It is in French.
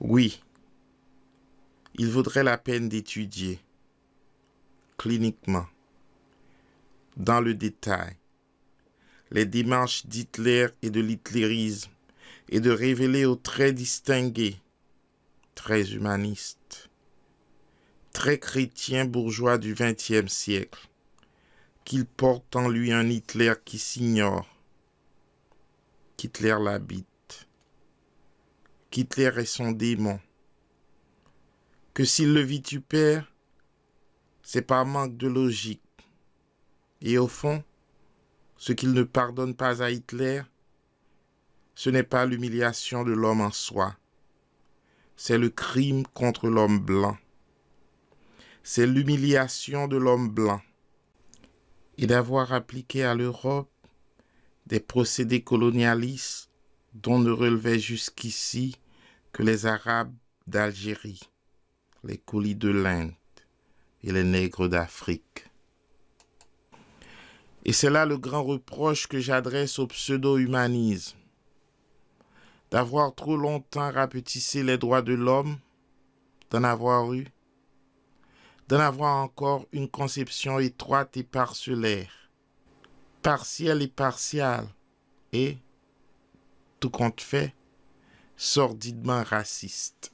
Oui, il vaudrait la peine d'étudier cliniquement, dans le détail, les démarches d'Hitler et de l'hitlérisme et de révéler aux très distingués, très humanistes, vrai chrétien bourgeois du 20e siècle, qu'il porte en lui un Hitler qui s'ignore, qu'Hitler l'habite, qu'Hitler est son démon, que s'il le vitupère, c'est par manque de logique. Et au fond, ce qu'il ne pardonne pas à Hitler, ce n'est pas l'humiliation de l'homme en soi, c'est le crime contre l'homme blanc c'est l'humiliation de l'homme blanc et d'avoir appliqué à l'Europe des procédés colonialistes dont ne relevaient jusqu'ici que les Arabes d'Algérie, les colis de l'Inde et les nègres d'Afrique. Et c'est là le grand reproche que j'adresse au pseudo-humanisme, d'avoir trop longtemps rapetissé les droits de l'homme, d'en avoir eu d'en avoir encore une conception étroite et parcellaire, partielle et partiale, et, tout compte fait, sordidement raciste.